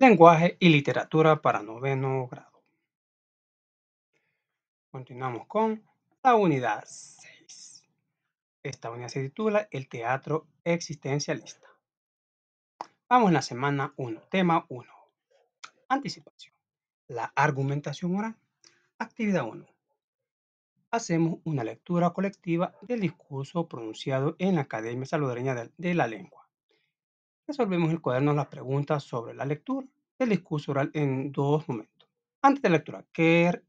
Lenguaje y literatura para noveno grado. Continuamos con la unidad 6. Esta unidad se titula El teatro existencialista. Vamos a la semana 1, tema 1. Anticipación. La argumentación oral. Actividad 1. Hacemos una lectura colectiva del discurso pronunciado en la Academia Salvadoreña de la Lengua Resolvemos el cuaderno las preguntas sobre la lectura del discurso oral en dos momentos. Antes de la lectura, ¿qué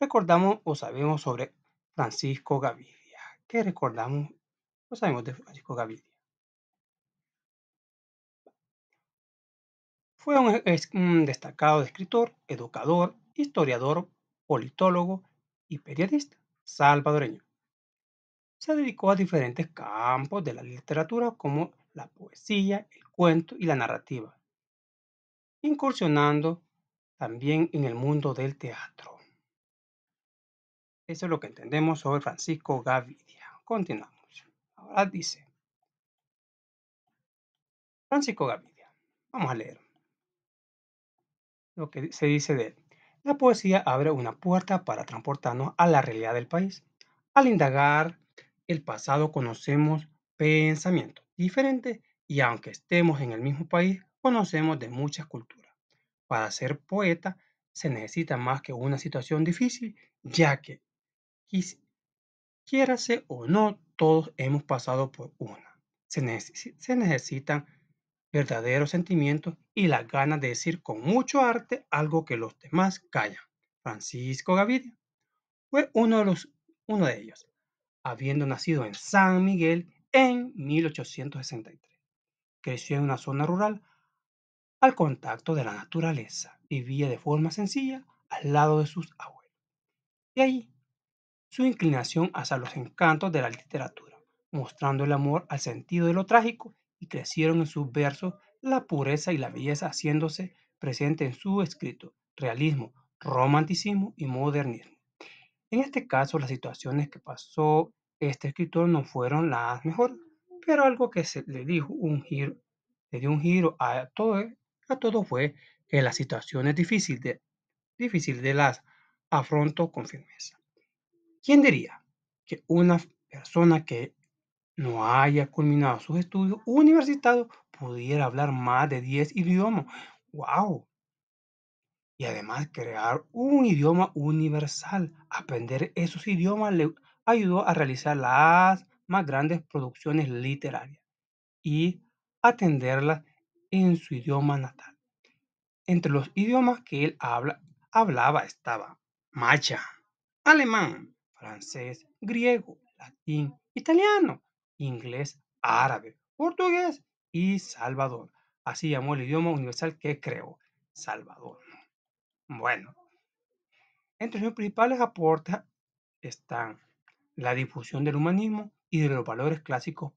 recordamos o sabemos sobre Francisco Gaviria? ¿Qué recordamos o sabemos de Francisco Gaviria? Fue un, destacado escritor, educador, historiador, politólogo y periodista salvadoreño. Se dedicó a diferentes campos de la literatura como la poesía, el cuento y la narrativa, incursionando también en el mundo del teatro. Eso es lo que entendemos sobre Francisco Gavidia. Continuamos. Ahora dice, Francisco Gavidia, vamos a leer lo que se dice de él. La poesía abre una puerta para transportarnos a la realidad del país. Al indagar el pasado conocemos pensamientos diferentes y aunque estemos en el mismo país, conocemos de muchas culturas. Para ser poeta se necesita más que una situación difícil, ya que, quiérase o no, todos hemos pasado por una. Se, necesitan verdaderos sentimientos y las ganas de decir con mucho arte algo que los demás callan. Francisco Gaviria fue uno de, uno de ellos, habiendo nacido en San Miguel en 1863. Creció en una zona rural al contacto de la naturaleza. Vivía de forma sencilla al lado de sus abuelos. De ahí su inclinación hacia los encantos de la literatura, mostrando el amor al sentido de lo trágico y crecieron en sus versos la pureza y la belleza haciéndose presente en su escrito, realismo, romanticismo y modernismo. En este caso, las situaciones que pasó este escritor no fueron las mejores, pero algo que se le dijo un giro, le dio un giro a todo, eh, a todo fue que las situaciones difíciles de, difícil de las afronto con firmeza. ¿Quién diría que una persona que no haya culminado sus estudios universitarios pudiera hablar más de 10 idiomas? ¡Wow! Y además crear un idioma universal. Aprender esos idiomas le ayudó a realizar las más grandes producciones literarias y atenderlas en su idioma natal. Entre los idiomas que él habla, hablaba estaba macha, alemán, francés, griego, latín, italiano, inglés, árabe, portugués y salvador. Así llamó el idioma universal que creó, Salvador. Bueno, entre sus principales aportes están la difusión del humanismo y de los valores clásicos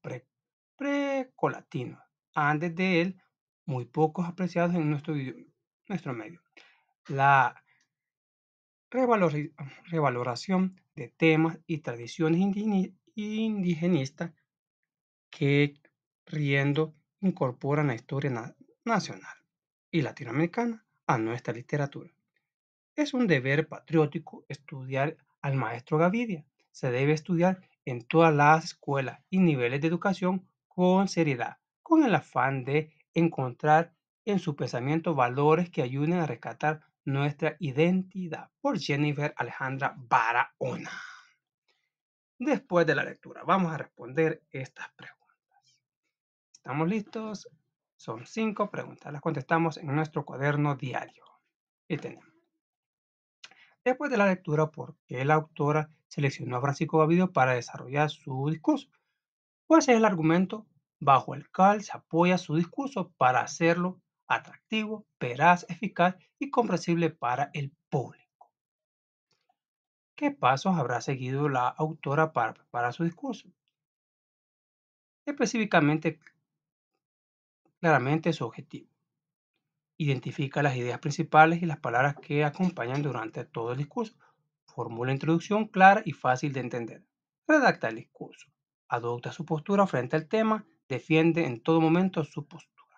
precolatinos. Antes de él, muy pocos apreciados en nuestro, nuestro medio. La revaloración de temas y tradiciones indigenistas que riendo incorporan la historia nacional y latinoamericana a nuestra literatura. Es un deber patriótico estudiar al maestro Gavidia. Se debe estudiar en todas las escuelas y niveles de educación con seriedad, con el afán de encontrar en su pensamiento valores que ayuden a rescatar nuestra identidad por Jennifer Alejandra Barahona. Después de la lectura, vamos a responder estas preguntas. ¿Estamos listos? Son cinco preguntas. Las contestamos en nuestro cuaderno diario. Y tenemos. Después de la lectura, ¿por qué la autora seleccionó a Francisco para desarrollar su discurso. ¿Cuál pues es el argumento bajo el cual se apoya su discurso para hacerlo atractivo, veraz, eficaz y comprensible para el público. ¿Qué pasos habrá seguido la autora para preparar su discurso? Específicamente, claramente su objetivo. Identifica las ideas principales y las palabras que acompañan durante todo el discurso. Formula introducción clara y fácil de entender. Redacta el discurso. Adopta su postura frente al tema. Defiende en todo momento su postura.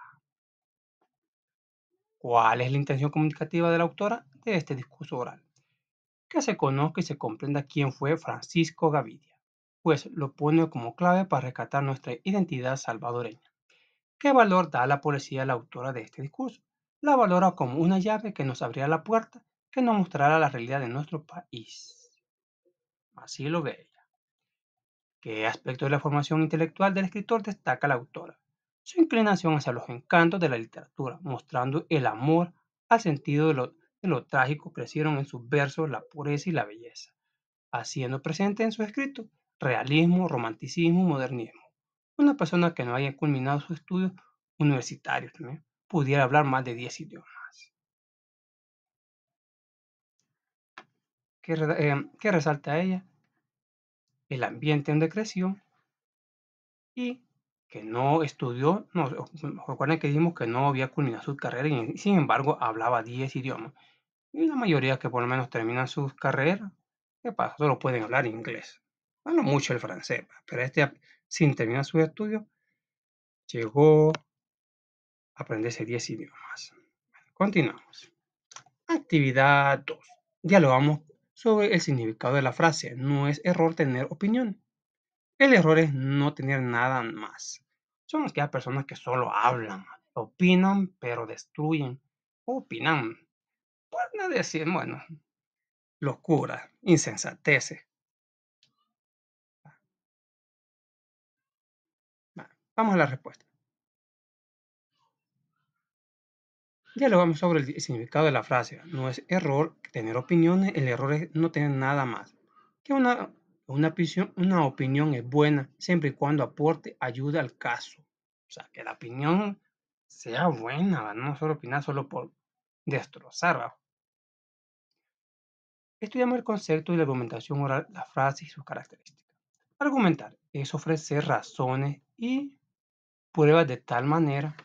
¿Cuál es la intención comunicativa de la autora de este discurso oral? Que se conozca y se comprenda quién fue Francisco Gavidia, pues lo pone como clave para rescatar nuestra identidad salvadoreña. ¿Qué valor da a la policía a la autora de este discurso? La valora como una llave que nos abría la puerta que nos mostrará la realidad de nuestro país. Así lo ve ella. ¿Qué aspecto de la formación intelectual del escritor destaca la autora? Su inclinación hacia los encantos de la literatura, mostrando el amor al sentido de lo, trágico, crecieron en sus versos la pureza y la belleza, haciendo presente en su escrito realismo, romanticismo, modernismo. Una persona que no haya culminado sus estudios universitarios pudiera hablar más de 10 idiomas. Em, que, resalta a ella, el ambiente donde creció y que no estudió, no, recuerden que dijimos que no había culminado su carrera y sin embargo hablaba 10 idiomas. Y la mayoría que por lo menos terminan sus carreras, ¿qué pasa? Solo pueden hablar inglés. Bueno, mucho el francés, pero este sin terminar sus estudios llegó a aprenderse 10 idiomas. Continuamos. Actividad 2. vamos sobre el significado de la frase. No es error tener opinión. El error es no tener nada más. Son hay personas que solo hablan, opinan, pero destruyen. Opinan. Pueden decir, bueno, locura, insensatece. Ah. Vamos a la respuesta. Dialogamos sobre el significado de la frase. No es error tener opiniones, el error es no tener nada más. Que una, una, opinión, una opinión es buena siempre y cuando aporte ayuda al caso. O sea, que la opinión sea buena, no solo opinar solo por destrozar. Estudiamos el concepto y la argumentación oral, la frase y sus características. Argumentar es ofrecer razones y pruebas de tal manera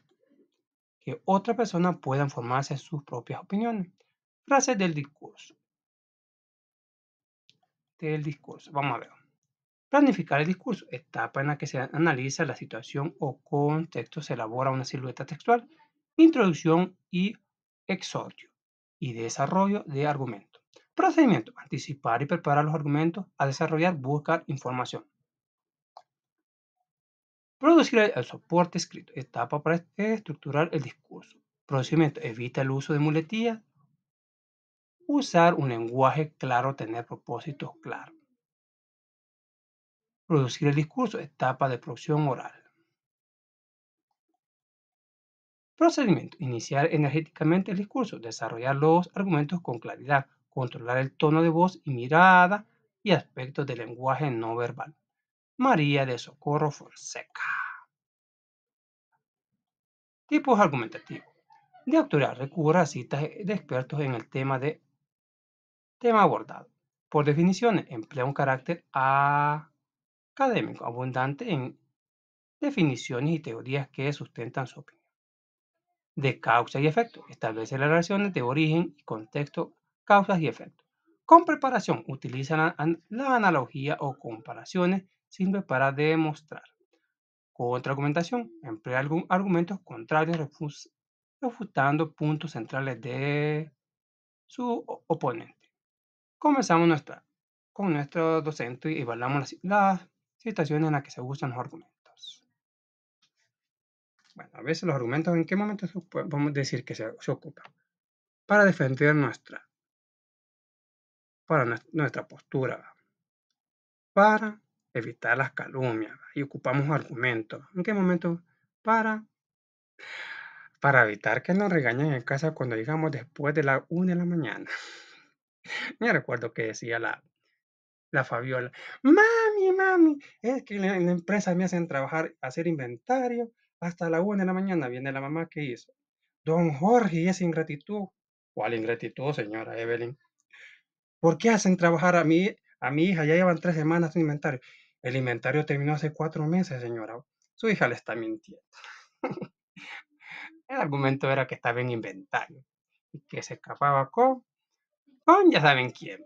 que otra persona pueda formarse sus propias opiniones. Frases del discurso. Del discurso. Vamos a ver. Planificar el discurso. Etapa en la que se analiza la situación o contexto, se elabora una silueta textual, introducción y exordio y desarrollo de argumentos. Procedimiento. Anticipar y preparar los argumentos. A desarrollar, buscar información. Producir el soporte escrito, etapa para eh, estructurar el discurso. Procedimiento, evita el uso de muletillas. Usar un lenguaje claro, tener propósitos claros. Producir el discurso, etapa de producción oral. Procedimiento. Iniciar energéticamente el discurso, desarrollar los argumentos con claridad, controlar el tono de voz y mirada y aspectos del lenguaje no verbal. María de Socorro Fonseca. Tipos argumentativos. De autoridad recurre a citas de expertos en el tema de tema abordado. Por definiciones, emplea un carácter académico abundante en definiciones y teorías que sustentan su opinión. De causa y efecto. Establece las relaciones de origen y contexto, causas y efectos. Con preparación, utiliza la analogía o comparaciones sirve para demostrar. Otra Contraargumentación. Emplea argumentos contrarios refutando puntos centrales de su oponente. Comenzamos nuestra, con nuestro docente y evaluamos las, las situaciones en las que se usan los argumentos. Bueno, a veces los argumentos, ¿en qué momento podemos decir que se, se ocupan? Para defender nuestra, para nuestra postura, para evitar las calumnias y ocupamos argumentos. ¿En qué momento? Para, para evitar que nos regañen en casa cuando llegamos después de la una de la mañana. Me recuerdo que decía la, la Fabiola, mami, mami, es que en la, empresa me hacen trabajar, hacer inventario hasta la 1 de la mañana. Viene la mamá que hizo. Don Jorge, esa ingratitud. ¿Cuál ingratitud, señora Evelyn? ¿Por qué hacen trabajar a mí, a mi hija? Ya llevan tres semanas un inventario. El inventario terminó hace cuatro meses, señora. Su hija le está mintiendo. El argumento era que estaba en inventario y que se escapaba con, con ya saben quién,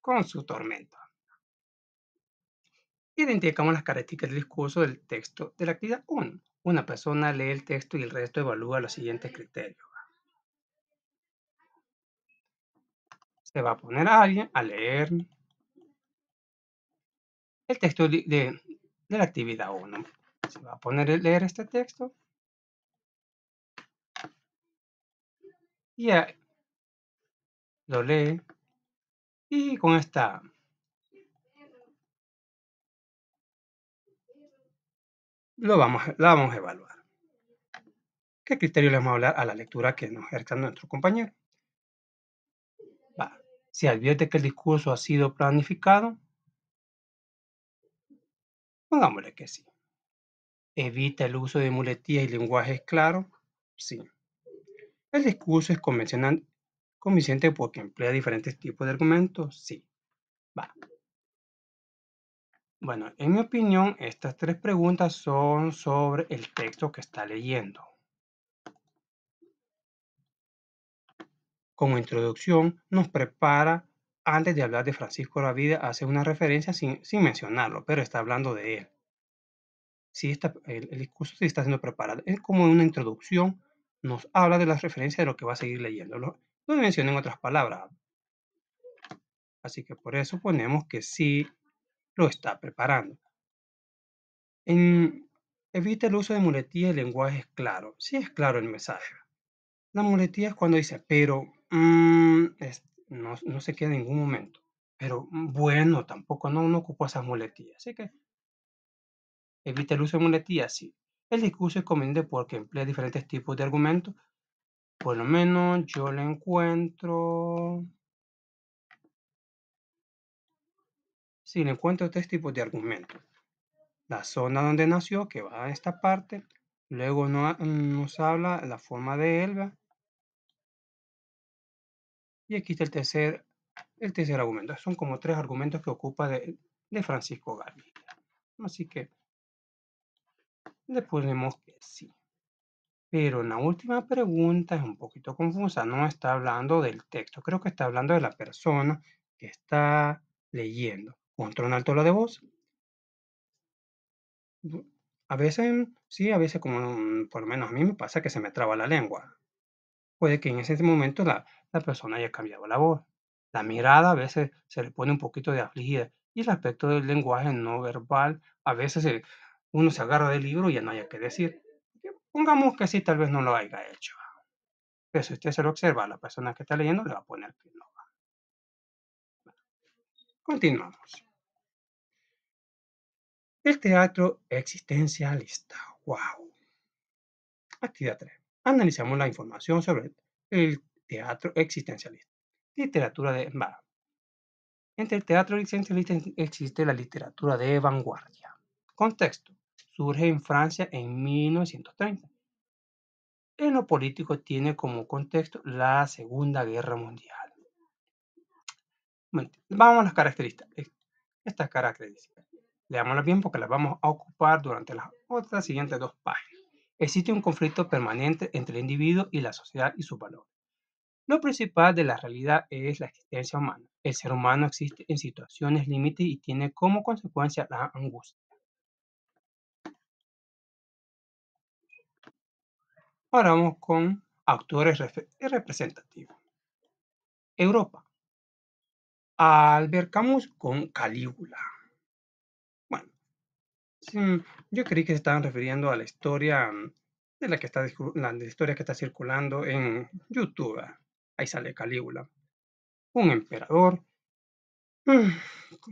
con su tormento. Identificamos las características del discurso del texto de la actividad 1. Una persona lee el texto y el resto evalúa los siguientes criterios. Se va a poner a alguien a leer, el texto de, la actividad 1. Se va a poner a leer este texto. Y lo lee. Y con esta lo vamos, la vamos a evaluar. ¿Qué criterio le vamos a hablar a la lectura que nos ejerza nuestro compañero? Va. Si advierte que el discurso ha sido planificado, Pongámosle que sí. Evita el uso de muletías y lenguajes claros. Sí. El discurso es convencional, convincente porque emplea diferentes tipos de argumentos. Sí. Va. Bueno, en mi opinión, estas tres preguntas son sobre el texto que está leyendo. Como introducción, nos prepara antes de hablar de Francisco Ravida hace una referencia sin, mencionarlo, pero está hablando de él. Si está, el, discurso se está siendo preparado. Es como una introducción, nos habla de las referencias de lo que va a seguir leyendo. No, menciona en otras palabras. Así que por eso ponemos que sí lo está preparando. evita el uso de muletillas y es claro. Sí es claro el mensaje. La muletía es cuando dice, pero, mm, no, se queda en ningún momento. Pero mm, bueno, tampoco, no, no esas muletillas. Así que evita el uso de muletillas, sí. El discurso es conveniente porque emplea diferentes tipos de argumentos. Por lo menos yo le encuentro... Sí, le encuentro tres tipos de argumentos. La zona donde nació, que va a esta parte. Luego no, mm, nos habla la forma de Elba y aquí está el tercer, el tercer argumento. Son como tres argumentos que ocupa de, Francisco García. Así que le ponemos que sí. Pero la última pregunta es un poquito confusa. No está hablando del texto. Creo que está hablando de la persona que está leyendo. Control alto la de voz. A veces, sí, a veces como por lo menos a mí me pasa que se me traba la lengua. Puede que en ese momento la, la persona haya cambiado la voz. La mirada a veces se le pone un poquito de afligida y el aspecto del lenguaje no verbal, a veces eh, uno se agarra del libro y ya no haya que decir. Pongamos que sí, tal vez no lo haya hecho. Pero si usted se lo observa la persona que está leyendo, le va a poner que no. Continuamos. El teatro existencialista. ¡Wow! Actividad 3. Analizamos la información sobre el teatro existencialista. Literatura de vanguardia. Entre el teatro existencialista existe la literatura de vanguardia. Contexto. Surge en Francia en 1930. En lo político tiene como contexto la Segunda Guerra Mundial. vamos a las características. Estas características. Leámoslas bien porque las vamos a ocupar durante las otras siguientes dos páginas. Existe un conflicto permanente entre el individuo y la sociedad y su valor. Lo principal de la realidad es la existencia humana. El ser humano existe en situaciones límites y tiene como consecuencia la angustia. Ahora vamos con actores representativos. Europa. Albert con Calígula. Bueno, yo creí que se estaban refiriendo a la historia mm, de la que está, la historia que está circulando en YouTube. Ahí sale Calígula. Un emperador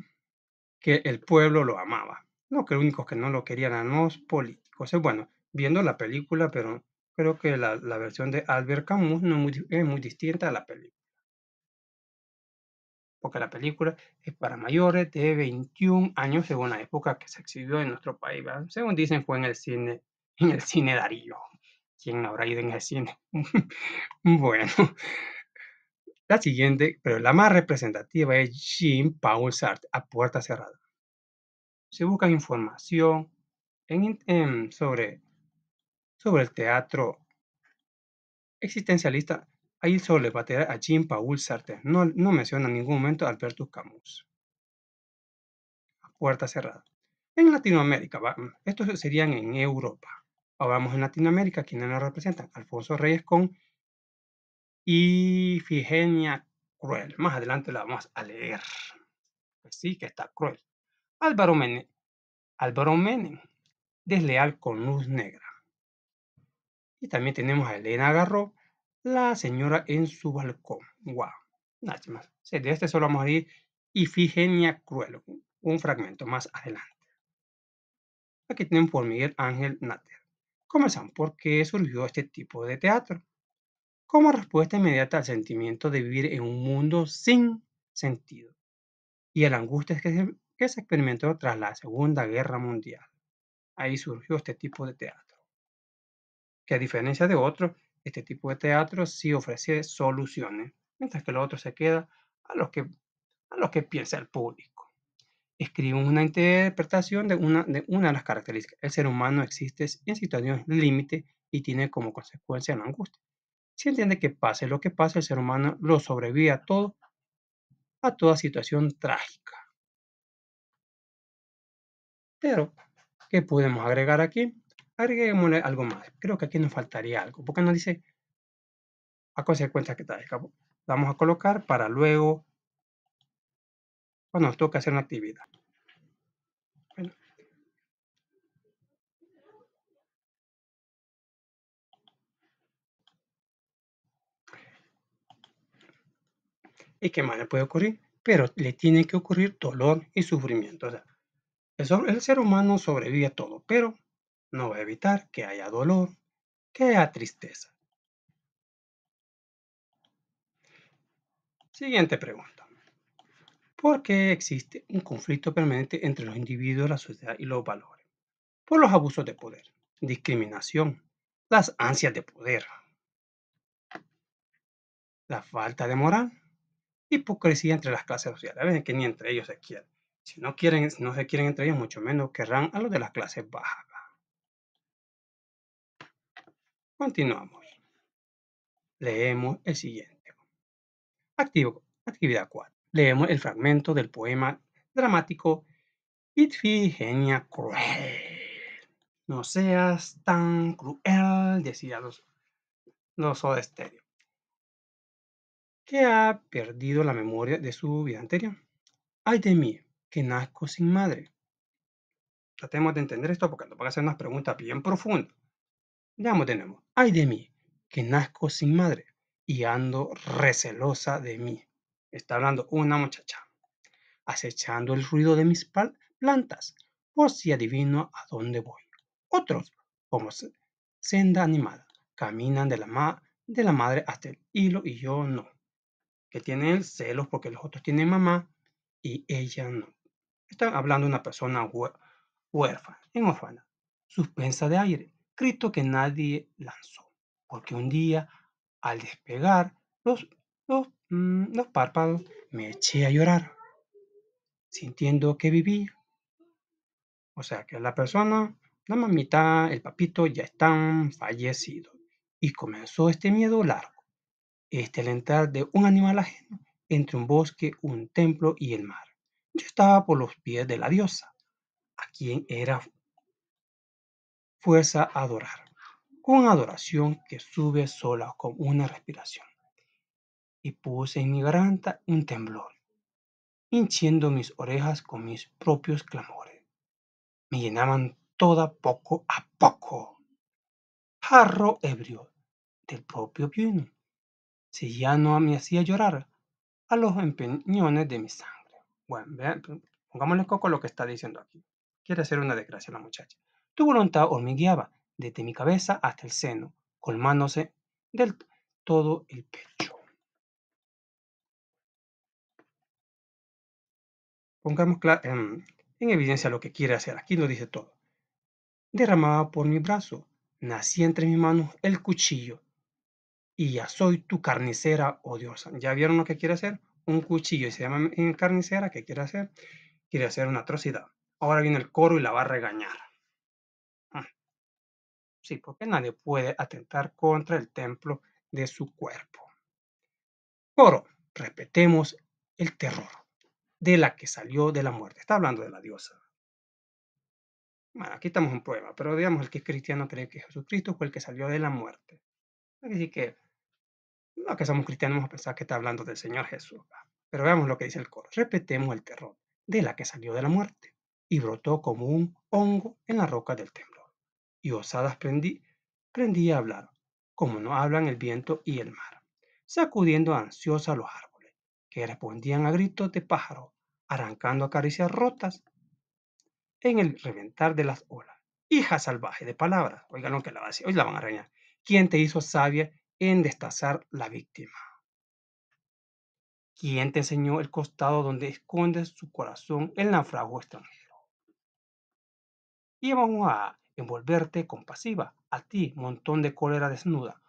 que el pueblo lo amaba. No, que los únicos que no lo querían eran los políticos. Es bueno, viendo la película, pero creo que la, la versión de Albert Camus no es, muy, distinta a la película. Porque la película es para mayores de 21 años según la época que se exhibió en nuestro país. Según dicen, fue en el cine, en el cine Darío. ¿Quién habrá ido en el cine? bueno. La siguiente, pero la más representativa, es Jean-Paul Sartre, a puerta cerrada. Se buscan información en, sobre, sobre el teatro existencialista. Ahí solo les va a Jean-Paul Sartre. No, no menciona en ningún momento a Alberto Camus. A puerta cerrada. En Latinoamérica, mm, estos serían en Europa. Ahora vamos en Latinoamérica, quienes nos representan. Alfonso Reyes con Ifigenia Cruel. Más adelante la vamos a leer. Pues sí, que está cruel. Álvaro Menem. Álvaro Menem, desleal con luz negra. Y también tenemos a Elena Garro, la señora en su balcón. Wow, nada más. De este solo vamos a ir Ifigenia Cruel, un fragmento más adelante. Aquí tenemos por Miguel Ángel Natter. Comenzamos qué surgió este tipo de teatro como respuesta inmediata al sentimiento de vivir en un mundo sin sentido y a la angustia que se, experimentó tras la Segunda Guerra Mundial. Ahí surgió este tipo de teatro, que a diferencia de otros, este tipo de teatro sí ofrece soluciones, mientras que lo otro se queda a lo que, a que piensa el público. Escribe una interpretación de una, de una de las características. El ser humano existe en situaciones límite y tiene como consecuencia la angustia se entiende que pase lo que pase, el ser humano lo sobrevive a todo, a toda situación trágica. Pero, ¿qué podemos agregar aquí? Agreguémosle algo más. Creo que aquí nos faltaría algo, porque nos dice a consecuencia que trágica. Vamos a colocar para luego, cuando nos toca hacer una actividad. y qué más le puede ocurrir, pero le tiene que ocurrir dolor y sufrimiento. O el ser humano sobrevive a todo, pero no va a evitar que haya dolor, que haya tristeza. Siguiente pregunta. ¿Por qué existe un conflicto permanente entre los individuos, la sociedad y los valores? Por los abusos de poder, discriminación, las ansias de poder, la falta de moral, hipocresía entre las clases sociales, A veces que ni entre ellos se quieren. Si no, quieren, no se quieren entre ellos, mucho menos querrán a los de las clases bajas. Continuamos. Leemos el siguiente. Activo, actividad 4. Leemos el fragmento del poema dramático Itfigenia Cruel. No seas tan cruel, decía los, los que ha perdido la memoria de su vida anterior. Ay de mí, que nazco sin madre. Tratemos de entender esto porque nos van a hacer unas preguntas bien profundas. Ya lo tenemos. Ay de mí, que nazco sin madre y ando recelosa de mí. Está hablando una muchacha, acechando el ruido de mis plantas, por si adivino a dónde voy. Otros, como senda animada, caminan de la madre hasta el hilo y yo no que tiene celos porque los otros tienen mamá y ella no. Está hablando una persona huérfana, en orfana, suspensa de aire, grito que nadie lanzó, porque un día, al despegar, los, los, mm, los párpados me eché a llorar, sintiendo que vivía. O sea que la persona, la mamita, el papito ya están fallecidos y comenzó este miedo largo este al entrar de un animal ajeno entre un bosque, un templo y el mar. Yo estaba por los pies de la diosa, a quien era fuerza adorar, con adoración que sube sola con una respiración. Y puse en mi garganta un temblor, hinchiendo mis orejas con mis propios clamores. Me llenaban toda poco a poco. Jarro ebrio del propio vino si ya no me hacía llorar a los empeñones de mi sangre. Bueno, vean, pongámosle coco lo que está diciendo aquí. Quiere hacer una desgracia la muchacha. Tu voluntad hormigueaba desde mi cabeza hasta el seno, colmándose del todo el pecho. Pongamos en, em, en evidencia lo que quiere hacer. Aquí lo dice todo. Derramaba por mi brazo, nacía entre mis manos el cuchillo y ya soy tu carnicera odiosa. ¿Ya vieron lo que quiere hacer? Un cuchillo y se llama carnicera. ¿Qué quiere hacer? Quiere hacer una atrocidad. Ahora viene el coro y la va a regañar. Mm. Sí, porque nadie puede atentar contra el templo de su cuerpo. Coro, Repetemos el terror de la que salió de la muerte. Está hablando de la diosa. Bueno, aquí estamos en prueba, pero digamos el que es cristiano cree que Jesucristo fue el que salió de la muerte. Así que no que somos cristianos vamos a pensar que está hablando del Señor Jesús. Pero veamos lo que dice el coro. Repetemos el terror de la que salió de la muerte y brotó como un hongo en la roca del temblor. Y osadas prendí, prendí a hablar, como no hablan el viento y el mar, sacudiendo ansiosa los árboles, que respondían a gritos de pájaro, arrancando a caricias rotas en el reventar de las olas. Hija salvaje de palabras, oigan lo que la va a decir, hoy la van a reñar. ¿Quién te hizo sabia en destazar la víctima. ¿Quién te enseñó el costado donde esconde su corazón el náufrago extranjero? Y vamos a envolverte compasiva a ti, montón de cólera desnuda,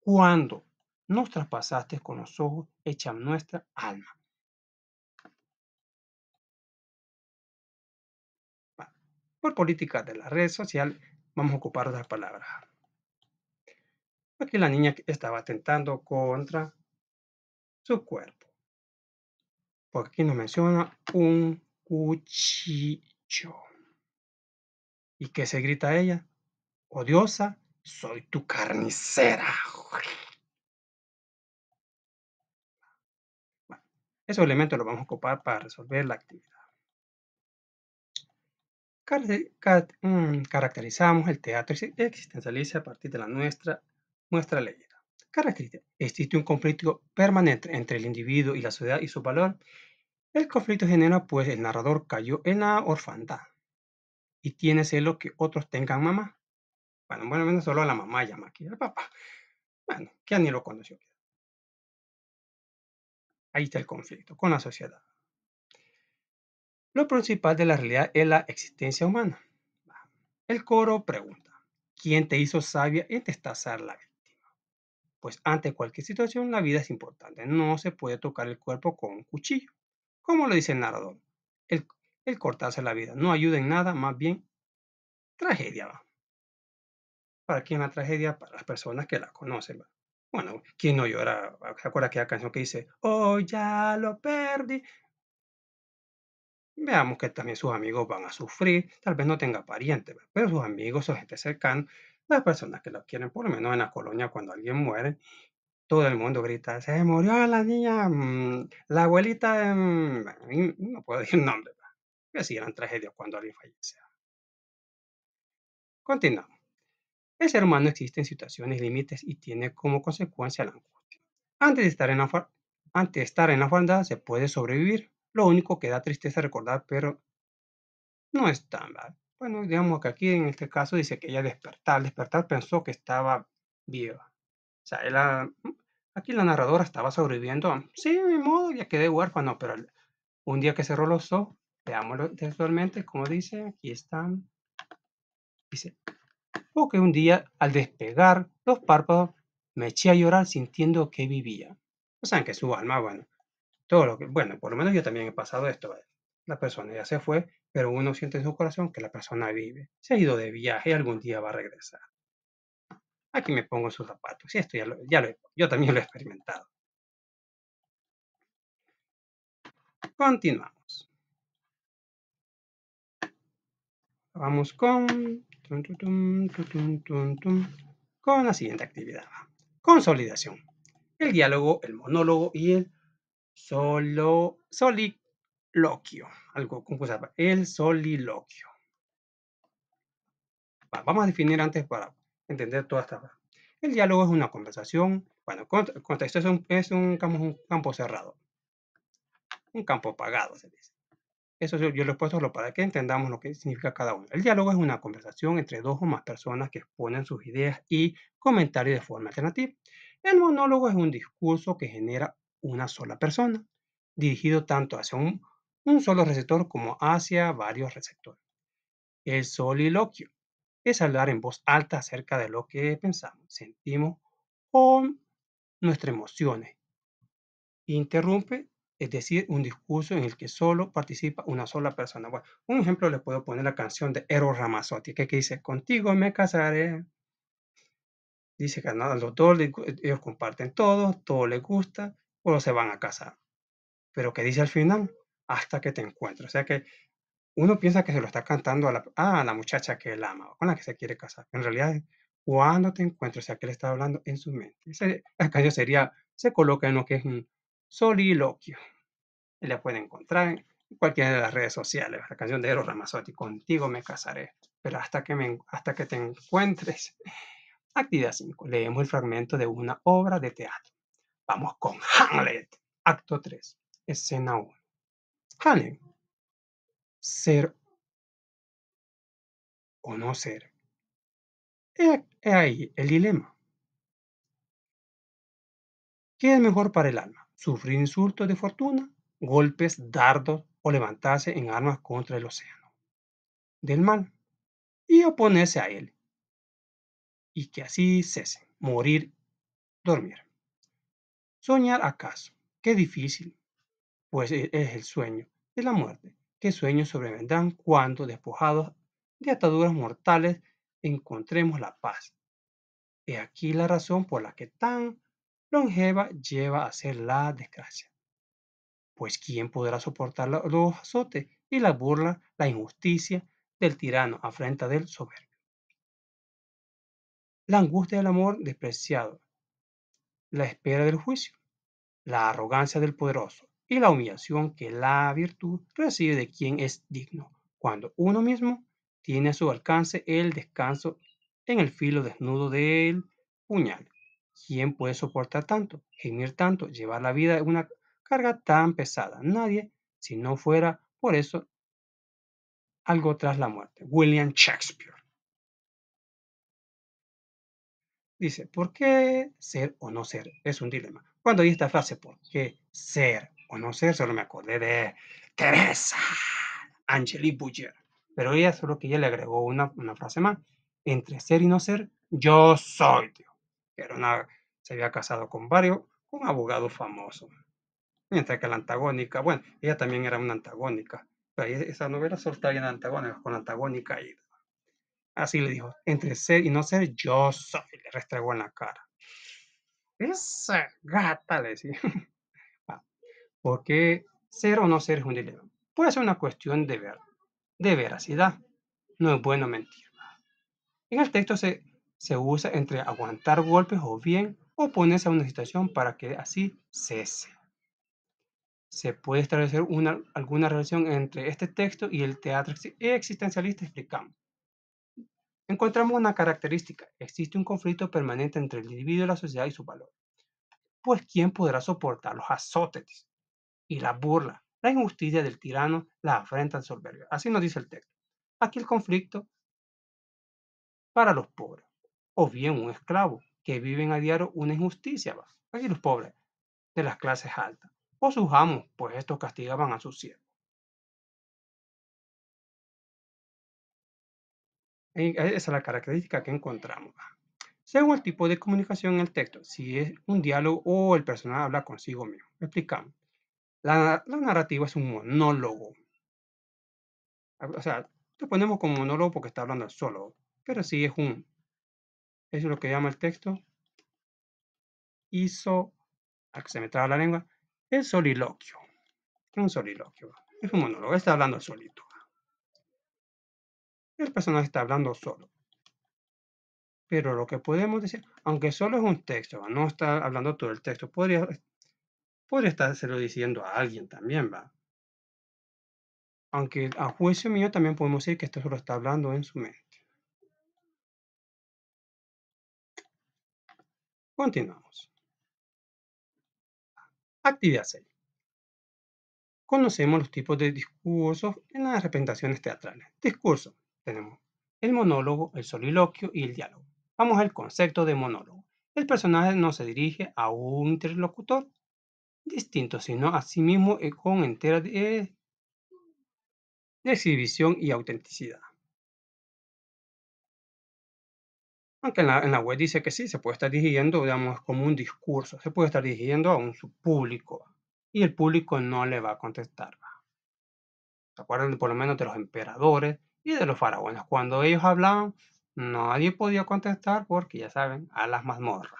cuando nos traspasaste con los ojos hecha nuestra alma. Por política de la red social, vamos a ocupar la palabras que la niña estaba atentando contra su cuerpo. Porque aquí nos menciona un cuchillo. ¿Y que se grita ella? Odiosa, soy tu carnicera. Bueno, esos elementos los vamos a ocupar para resolver la actividad. Mm, caracterizamos el teatro existencialista a partir de la nuestra muestra la leyenda. Característica. Existe un conflicto permanente entre el individuo y la sociedad y su valor. El conflicto genera pues el narrador cayó en la orfandad y tiene celo que otros tengan mamá. Bueno, bueno, solo a la mamá llama aquí, al papá. Bueno, que ni lo conoció. Ahí está el conflicto con la sociedad. Lo principal de la realidad es la existencia humana. El coro pregunta, ¿quién te hizo sabia en testazar la vida? Pues ante cualquier situación la vida es importante. No se puede tocar el cuerpo con un cuchillo. Como lo dice el narrador, el, cortarse la vida no ayuda en nada, más bien tragedia va. ¿Para quién la tragedia? Para las personas que la conocen. Bueno, ¿quién no llora? ¿Se acuerda aquella canción que dice, oh, ya lo perdí? Veamos que también sus amigos van a sufrir, tal vez no tenga parientes, pero sus amigos, su gente cercana, las personas que lo quieren, por lo menos en la colonia, cuando alguien muere, todo el mundo grita, se murió la niña, mm, la abuelita, mm", no puedo decir nombre, que si eran tragedias cuando alguien fallece. Continuamos. El ser humano existe en situaciones límites y tiene como consecuencia la angustia. Antes de estar en la, antes estar en la se puede sobrevivir. Lo único que da tristeza recordar, pero no es tan mal. Bueno, digamos que aquí en este caso dice que ella despertar, despertar pensó que estaba viva. O sea, mm, aquí la narradora estaba sobreviviendo. Sí, mi modo, ya quedé huérfano, pero un día que cerró los ojos, veámoslo textualmente, como dice, aquí están. Dice, o que un día al despegar los párpados me eché a llorar sintiendo que vivía. O sea, que su alma, bueno, todo lo que, bueno, por lo menos yo también he pasado esto. La persona ya se fue pero uno siente en su corazón que la persona vive. Se ha ido de viaje y algún día va a regresar. Aquí me pongo sus zapatos. Y esto ya lo, ya lo yo también lo he experimentado. Continuamos. Vamos con, con la siguiente actividad. Consolidación. El diálogo, el monólogo y el solo, soli, soliloquio, algo, como El soliloquio. Vamos a definir antes para entender toda esta. El diálogo es una conversación, bueno, contexto es un, es un, campo, cerrado, un campo pagado, se dice. Eso yo, lo he puesto solo para que entendamos lo que significa cada uno. El diálogo es una conversación entre dos o más personas que exponen sus ideas y comentarios de forma alternativa. El monólogo es un discurso que genera una sola persona, dirigido tanto hacia un un solo receptor como hacia varios receptores. El soliloquio es hablar en voz alta acerca de lo que pensamos, sentimos o nuestras emociones. Interrumpe, es decir, un discurso en el que solo participa una sola persona. un ejemplo le puedo poner la canción de Eros Ramazotti, que, dice, contigo me casaré. Dice que nada, los dos, eh, ellos comparten todo, todo les gusta, o se van a casar. Pero ¿qué dice al final? hasta que te encuentro, O sea que uno piensa que se lo está cantando ah, a la, muchacha que él ama o con la que se quiere casar. En realidad, cuando te encuentro, o sea que él está hablando en su mente. Ese, la sería, se coloca en lo que es un soliloquio. Él la puede encontrar en cualquiera de las redes sociales. La canción de Eros Ramazotti. contigo me casaré. Pero hasta que, me, hasta que te encuentres. Actividad 5. Leemos el fragmento de una obra de teatro. Vamos con Hamlet, acto 3, escena 1. Hanem. Ser o no ser. Es ahí el dilema. ¿Qué es mejor para el alma? ¿Sufrir insultos de fortuna, golpes, dardos o levantarse en armas contra el océano del mal y oponerse a él? Y que así cese, morir, dormir. Soñar acaso, qué difícil, pues e, es el sueño, de la muerte, que sueños sobrevendrán cuando, despojados de ataduras mortales, encontremos la paz. He aquí la razón por la que tan longeva lleva a ser la desgracia. Pues ¿quién podrá soportar los azotes y la burla, la injusticia del tirano afrenta del soberbio? La angustia del amor despreciado, la espera del juicio, la arrogancia del poderoso, y la humillación que la virtud recibe de quien es digno, cuando uno mismo tiene a su alcance el descanso en el filo desnudo del puñal. ¿Quién puede soportar tanto, gemir tanto, llevar la vida una carga tan pesada? Nadie, si no fuera por eso, algo tras la muerte. William Shakespeare. Dice, ¿por qué ser o no ser? Es un dilema. Cuando hay esta frase, ¿por qué ser o no sé, solo me acordé de Teresa, Angelique Boucher. Pero ella solo que ella le agregó una, una frase más. Entre ser y no ser, yo soy, tío. Pero una, se había casado con varios, un abogado famoso. Mientras que la antagónica, bueno, ella también era una antagónica. Pero esa novela solo está bien antagónica, con antagónica y Así le dijo, entre ser y no ser, yo soy. Le restregó en la cara. Esa gata, le decía. Porque ser o no ser es un dilema? Puede ser una cuestión de ver, de veracidad. No es bueno mentir. En el este texto se, se usa entre aguantar golpes o bien oponerse a una situación para que así cese. Se puede establecer una, alguna relación entre este texto y el teatro existencialista explicamos. Encontramos una característica. Existe un conflicto permanente entre el individuo, la sociedad y su valor. Pues ¿quién podrá soportar los azotes y la burla, la injusticia del tirano, la afrenta al soberbio. Así nos dice el texto. Aquí el conflicto para los pobres, o bien un esclavo que viven a diario una injusticia, aquí los pobres de las clases altas, o sus amos, pues estos castigaban a sus siervos. E, esa es la característica que encontramos. Según el tipo de comunicación en el texto, si es un diálogo o el personal habla consigo mismo. Explicamos. La, narrativa es un monólogo. O sea, lo ponemos como monólogo porque está hablando solo, pero sí es un. Eso es lo que llama el texto. Hizo, a que se me traba la lengua, el soliloquio. un soliloquio. Es un monólogo. Está hablando solito. El personaje está hablando solo. Pero lo que podemos decir, aunque solo es un texto, no está hablando todo el texto, podría podría estárselo diciendo a alguien también, va. Aunque a juicio mío también podemos decir que esto solo está hablando en su mente. Continuamos. Actividad 6. Conocemos los tipos de discursos en las representaciones teatrales. Discurso. Tenemos el monólogo, el soliloquio y el diálogo. Vamos al concepto de monólogo. El personaje no se dirige a un interlocutor, distinto, sino asimismo sí eh, con entera de, eh, exhibición y autenticidad. Aunque en la, en la, web dice que sí, se puede estar dirigiendo, digamos, como un discurso, se puede estar dirigiendo a un público y el público no le va a contestar. ¿Se acuerdan por lo menos de los emperadores y de los faraones? Cuando ellos hablaban, nadie podía contestar porque, ya saben, a las mazmorras.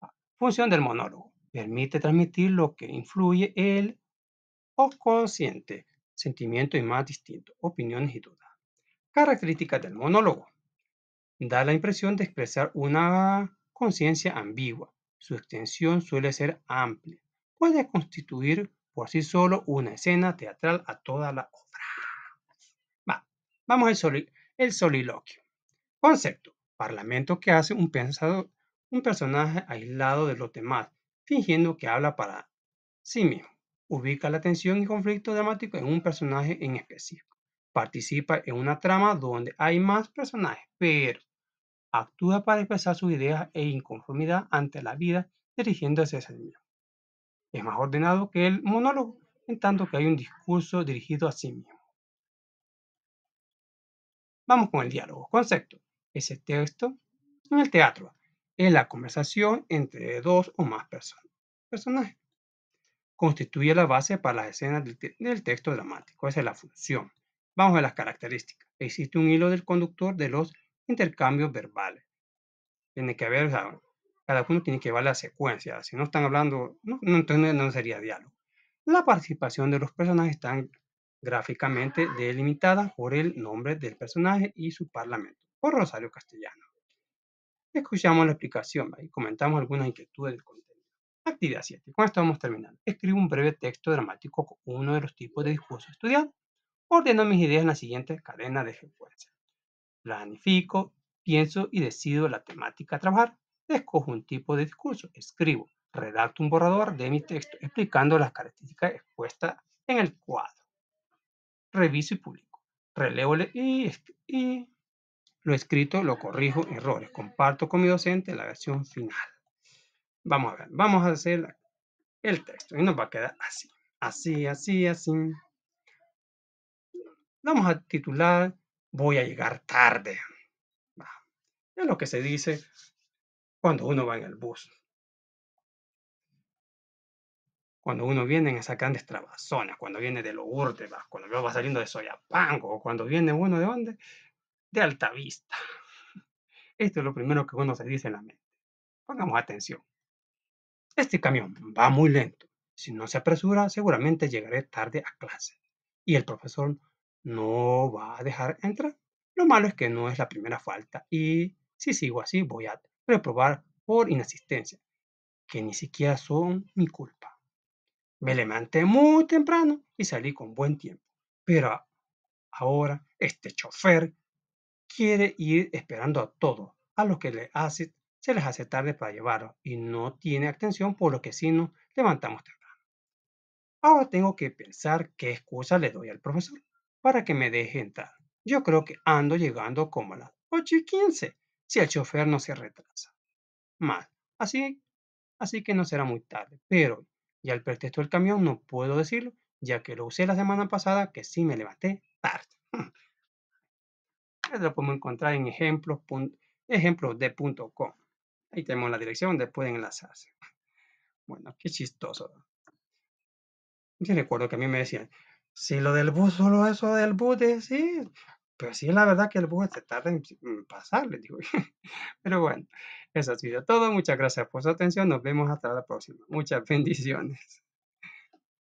Ah, función del monólogo. Permite transmitir lo que influye el o consciente, sentimiento y más distinto. opiniones y dudas. Características del monólogo. Da la impresión de expresar una conciencia ambigua. Su extensión suele ser amplia. Puede constituir por sí solo una escena teatral a toda la obra. vamos al el soliloquio. Concepto. Parlamento que hace un, pensador un personaje aislado de los demás fingiendo que habla para sí mismo. Ubica la tensión y conflicto dramático en un personaje en específico. Participa en una trama donde hay más personajes, pero actúa para expresar sus ideas e inconformidad ante la vida dirigiéndose a sí mismo. Es más ordenado que el monólogo, en tanto que hay un discurso dirigido a sí mismo. Vamos con el diálogo. Concepto. Ese texto en el teatro es la conversación entre dos o más personas, personajes. Constituye la base para las escenas del, texto dramático. Esa es la función. Vamos a las características. Existe un hilo del conductor de los intercambios verbales. Tiene que haber, cada uno tiene que llevar la secuencia. Si no están hablando, no sería diálogo. La participación de los personajes está gráficamente delimitada por el nombre del personaje y su parlamento, por Rosario Castellano. Escuchamos la explicación y comentamos algunas inquietudes del contenido. Actividad 7. Con esto vamos terminando. Escribo un breve texto dramático con uno de los tipos de discurso estudiado. Ordeno mis ideas en la siguiente cadena de secuencia. Planifico, pienso y decido la temática a trabajar. Escojo un tipo de discurso. Escribo. Redacto un borrador de mi texto explicando las características expuestas en el cuadro. Reviso y publico. Releo y, y lo escrito, lo corrijo, errores. Comparto con mi docente la versión final. Vamos a ver, vamos a hacer el texto y nos va a quedar así, así, así, así. Vamos a titular, voy a llegar tarde. Es lo que se dice cuando uno va en el bus. Cuando uno viene en esas grandes trabazonas, cuando viene de los Cuando cuando va saliendo de Soyapango, o cuando viene uno de dónde, de alta vista. Esto es lo primero que uno se dice en la mente. Pongamos atención. Este camión va muy lento. Si no se apresura, seguramente llegaré tarde a clase. Y el profesor no va a dejar entrar. Lo malo es que no es la primera falta y si sigo así voy a reprobar por inasistencia, que ni siquiera son mi culpa. Me levanté muy temprano y salí con buen tiempo, pero ahora este chofer quiere ir esperando a todo, a los que le hace, se les hace tarde para llevarlo y no tiene atención por lo que si no, levantamos tarde. Ahora tengo que pensar qué excusa le doy al profesor para que me deje entrar. Yo creo que ando llegando como a las 8 y 15 si el chofer no se retrasa. Mal. Así, así que no será muy tarde. Pero ya el pretexto del camión no puedo decirlo, ya que lo usé la semana pasada que sí me levanté tarde. lo podemos encontrar en ejemplos, ejemplosde.com. Ahí tenemos la dirección donde pueden enlazarse. Bueno, qué chistoso. Yo recuerdo que a mí me decían, si lo del bus, solo eso del bus, sí, pero pues sí es la verdad que el bus se tarda en pasar, digo. Pero bueno, eso ha sido todo. Muchas gracias por su atención. Nos vemos hasta la próxima. Muchas bendiciones.